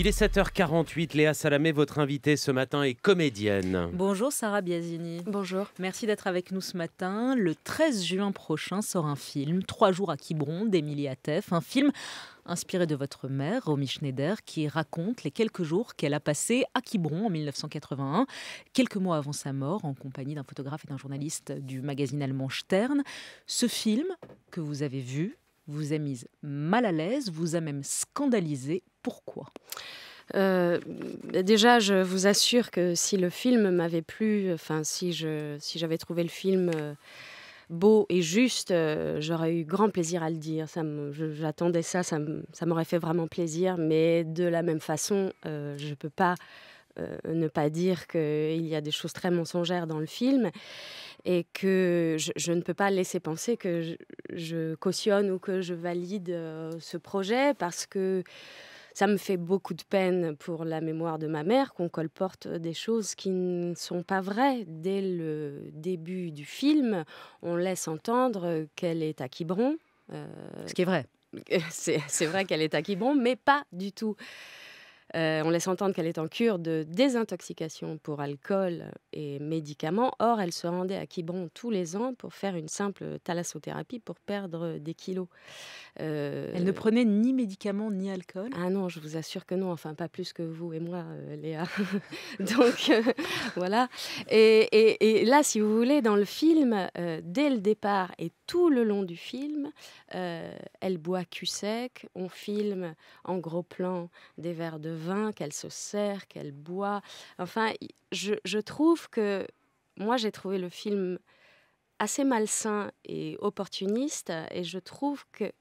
Il est 7h48. Léa Salamé, votre invitée ce matin, est comédienne. Bonjour Sarah Biasini. Bonjour. Merci d'être avec nous ce matin. Le 13 juin prochain sort un film, Trois jours à Quiberon, d'Emilie Atef. Un film inspiré de votre mère, Romy Schneider, qui raconte les quelques jours qu'elle a passés à Quiberon en 1981, quelques mois avant sa mort, en compagnie d'un photographe et d'un journaliste du magazine allemand Stern. Ce film que vous avez vu vous a mise mal à l'aise, vous a même scandalisé. Pourquoi euh, déjà, je vous assure que si le film m'avait plu, enfin, si j'avais si trouvé le film euh, beau et juste, euh, j'aurais eu grand plaisir à le dire. J'attendais ça, ça m'aurait fait vraiment plaisir. Mais de la même façon, je ne peux pas ne pas dire qu'il y a des choses très mensongères dans le film et que je, ne peux pas laisser penser que je, cautionne ou que je valide ce projet parce que ça me fait beaucoup de peine pour la mémoire de ma mère qu'on colporte euh, des choses qui ne sont pas vraies. Dès le début du film, on laisse entendre euh, qu'elle est à Quiberon. Euh, Ce qui est vrai. C'est vrai qu'elle est à Quiberon, mais pas du tout. Euh, on laisse entendre qu'elle est en cure de désintoxication pour alcool et médicaments. Or, elle se rendait à Quiberon tous les ans pour faire une simple thalassothérapie pour perdre des kilos. Euh, elle ne prenait ni médicaments ni alcool Ah non, je vous assure que non. Enfin, pas plus que vous et moi, euh, Léa. Donc, voilà. Et, là, si vous voulez, dans le film, dès le départ et tout le long du film, elle boit cul sec. On filme en gros plan des verres de qu'elle se sert, qu'elle boit. Enfin, je, je trouve que moi, j'ai trouvé le film assez malsain et opportuniste, et je trouve qu'il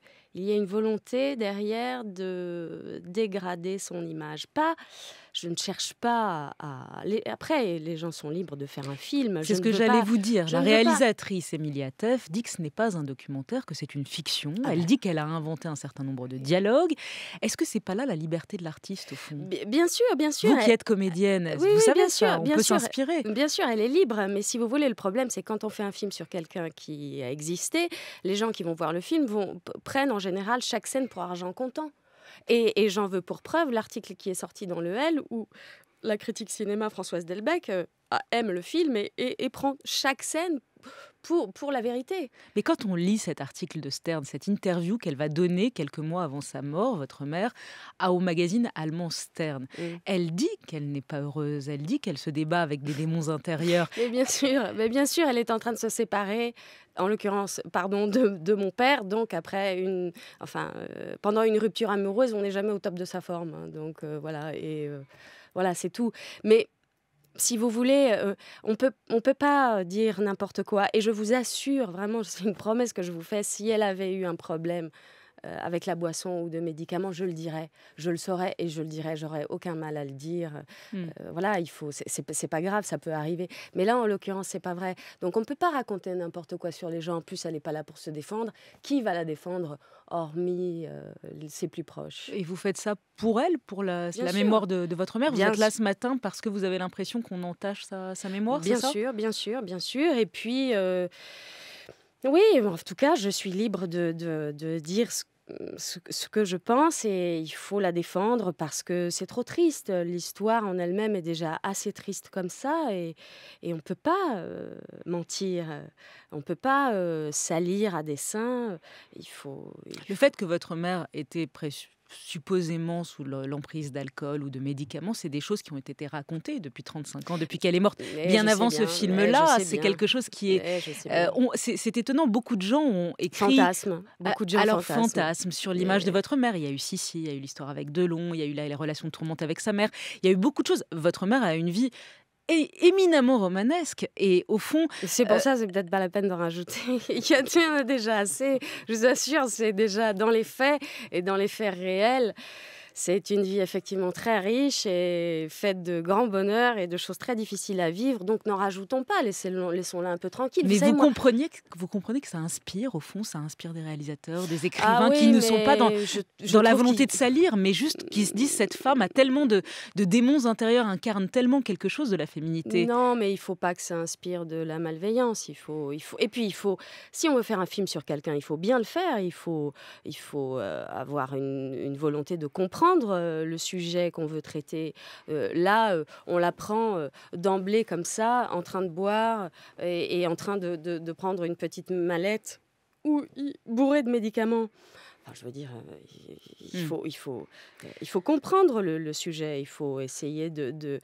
y a une volonté derrière de dégrader son image. Pas je ne cherche pas à. Après, les gens sont libres de faire un film. C'est ce que j'allais vous dire. la réalisatrice Emilia Teff dit que ce n'est pas un documentaire, que c'est une fiction. Ah elle ben. dit qu'elle a inventé un certain nombre de dialogues. Est-ce que c'est pas là la liberté de l'artiste au fond Bien sûr, bien sûr. Vous qui êtes comédienne, vous savez ça, on peut s'inspirer. Bien sûr, elle est libre, mais si vous voulez, le problème, c'est quand on fait un film sur quelqu'un qui a existé, les gens qui vont voir le film vont, prennent en général chaque scène pour argent comptant. Et, j'en veux pour preuve l'article qui est sorti dans le L où la critique cinéma Françoise Delbecq euh, aime le film et, et prend chaque scène pour, pour la vérité. Mais quand on lit cet article de Stern, cette interview qu'elle va donner quelques mois avant sa mort, votre mère, au magazine allemand Stern, elle dit qu'elle n'est pas heureuse, elle dit qu'elle se débat avec des démons intérieurs. Mais bien sûr, mais bien sûr, elle est en train de se séparer, en l'occurrence, pardon, de, mon père. Donc après une, enfin, euh, pendant une rupture amoureuse, on n'est jamais au top de sa forme. Hein. donc euh, voilà et euh, voilà, c'est tout. Mais si vous voulez, euh, on ne peut pas euh, dire n'importe quoi. Et je vous assure, vraiment, c'est une promesse que je vous fais, si elle avait eu un problème euh, avec la boisson ou de médicaments, je le dirais, je le saurais et je le dirais, j'aurais aucun mal à le dire. Hmm. Euh, voilà, il faut, c'est pas grave, ça peut arriver. Mais là, en l'occurrence, c'est pas vrai. Donc on peut pas raconter n'importe quoi sur les gens. En plus, elle n'est pas là pour se défendre. Qui va la défendre hormis euh, ses plus proches Et vous faites ça pour elle, pour la, mémoire de, votre mère Vous êtes là ce matin parce que vous avez l'impression qu'on entache sa, mémoire Bien sûr, bien sûr, bien sûr. Et puis. Oui, en tout cas, je suis libre de, de dire ce euh, ce, que je pense et il faut la défendre parce que c'est trop triste. L'histoire en elle-même est déjà assez triste comme ça et, on ne peut pas euh, mentir, on ne peut pas euh, salir à dessein. Il faut, Le fait que votre mère était supposément sous l'emprise d'alcool ou de médicaments, c'est des choses qui ont été racontées depuis 35 ans, depuis qu'elle est morte. Eh, bien avant ce film-là, eh, c'est quelque chose qui est... Eh, euh, c'est étonnant, beaucoup de gens ont écrit... Fantasme. Beaucoup de gens alors, fantasme, sur l'image de votre mère. Il y a eu Sissi, il y a eu l'histoire avec Delon, il y a eu les relations tourmente avec sa mère. Il y a eu beaucoup de choses. Votre mère a une vie et éminemment romanesque. Et au fond. C'est pour ça euh, ça, c'est peut-être pas la peine d'en rajouter. Il y a déjà assez. Je vous assure, c'est déjà dans les faits et dans les faits réels. C'est une vie effectivement très riche et faite de grands bonheurs et de choses très difficiles à vivre. Donc n'en rajoutons pas, laissons-la un peu tranquille. Mais vous, compreniez vous comprenez que ça inspire, au fond, ça inspire des réalisateurs, des ah écrivains qui ne sont pas dans, dans la volonté de salir, mais juste qui se disent cette femme a tellement de, de démons intérieurs, incarne tellement quelque chose de la féminité. Non, mais il ne faut pas que ça inspire de la malveillance. Il faut, il faut... Et puis il faut, si on veut faire un film sur quelqu'un, il faut bien le faire, il faut, il faut euh, avoir une, une volonté de comprendre euh, le sujet qu'on veut traiter. Euh, là, euh, on la prend d'emblée comme ça, en train de boire et, en train de, prendre une petite mallette ou bourrée de médicaments. je veux dire, il hmm. faut, il faut, comprendre le, sujet, il faut essayer d'en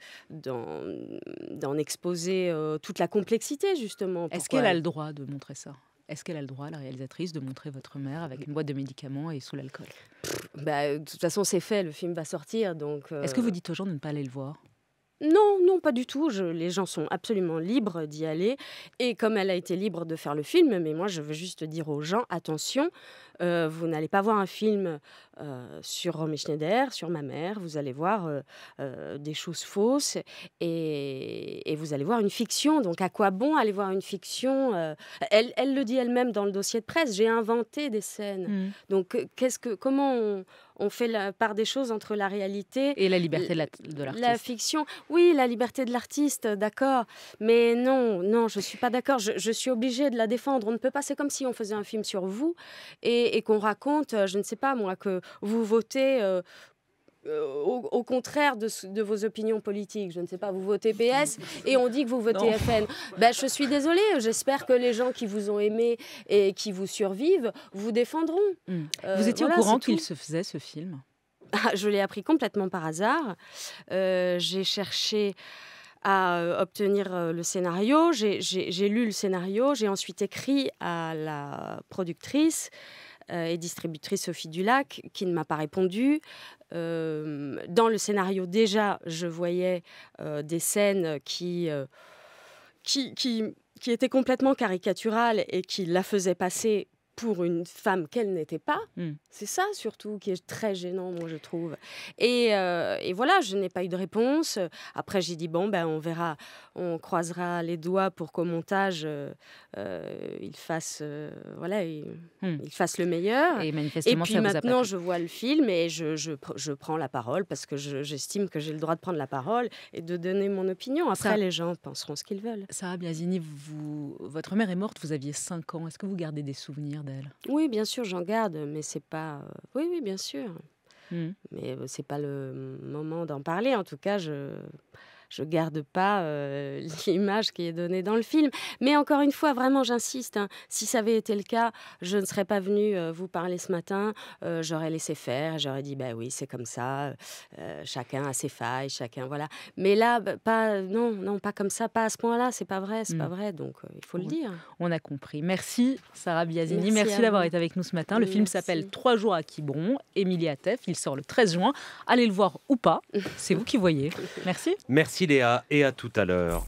de, exposer toute la complexité, justement. Est-ce qu'elle a le droit de montrer ça Est-ce qu'elle a le droit, la réalisatrice, de montrer votre mère avec une boîte de médicaments et sous l'alcool bah, de toute façon, c'est fait, le film va sortir. donc. Est-ce que vous euh dites aux gens de ne pas aller le voir non, non, pas du tout. les gens sont absolument libres d'y aller. Et comme elle a été libre de faire le film, mais moi je veux juste dire aux gens, attention, euh, vous n'allez pas voir un film euh, sur Romy Schneider, sur ma mère, vous allez voir euh, des choses fausses et, vous allez voir une fiction. Donc à quoi bon aller voir une fiction elle, le dit elle-même dans le dossier de presse, j'ai inventé des scènes. Mm. Donc qu'est-ce que, comment on, on fait la part des choses entre la réalité et la liberté de l'artiste. La fiction, oui, la liberté de l'artiste, d'accord. Mais non, non, je suis pas d'accord. Je, suis obligée de la défendre. On ne peut pas. C'est comme si on faisait un film sur vous et, qu'on raconte, euh, je ne sais pas moi, que vous votez euh, euh, au, contraire de, vos opinions politiques. Je ne sais pas, vous votez PS et on dit que vous votez FN. Ben, je suis désolée, j'espère que les gens qui vous ont aimé et qui vous survivent vous défendront. Hmm. Euh, vous étiez au courant qu'il se faisait ce film ah, Je l'ai appris complètement par hasard. Euh, j'ai cherché à obtenir le scénario. J'ai lu le scénario. J'ai ensuite écrit à la productrice euh, et distributrice Sophie Dulac, qui ne m'a pas répondu. Euh, dans le scénario, déjà, je voyais euh, des scènes qui, qui, étaient complètement caricaturales et qui la faisaient passer pour une femme qu'elle n'était pas. Mm. C'est ça surtout qui est très gênant, moi je trouve. Euh, et, voilà, je n'ai pas eu de réponse. Après, j'ai dit bon, ben on verra, on croisera les doigts pour qu'au montage euh, euh, il fasse voilà, mm. il, fasse le meilleur. Et manifestement, et puis maintenant, je vois le film et je, je, je prends la parole parce que j'estime que j'ai le droit de prendre la parole et de donner mon opinion. Après, les gens penseront ce qu'ils veulent. Sarah Biazini, vous, votre mère est morte, vous aviez 5 ans. Est-ce que vous gardez des souvenirs oui, bien sûr, j'en garde, mais c'est pas. Euh, oui, oui, bien sûr. Mmh. Mais euh, c'est pas le moment d'en parler. En tout cas, je je garde pas euh, l'image qui est donnée dans le film. Mais encore une fois, vraiment, j'insiste. Hein, si ça avait été le cas, je ne serais pas venue euh, vous parler ce matin. Euh, j'aurais laissé faire. J'aurais dit, bah oui, c'est comme ça. chacun a ses failles. Chacun, voilà. Mais là, bah, pas, non, non, pas comme ça. Pas à ce point-là. C'est pas vrai. C'est pas mm. vrai. Donc, il faut le dire. On a compris. Merci, Sarah Biazini. Merci, d'avoir été avec nous ce matin. Le film s'appelle Trois jours à Quiberon. Émilie Atef. Il sort le 13 juin. Allez le voir ou pas. C'est vous qui voyez. Merci. Merci et à tout à l'heure.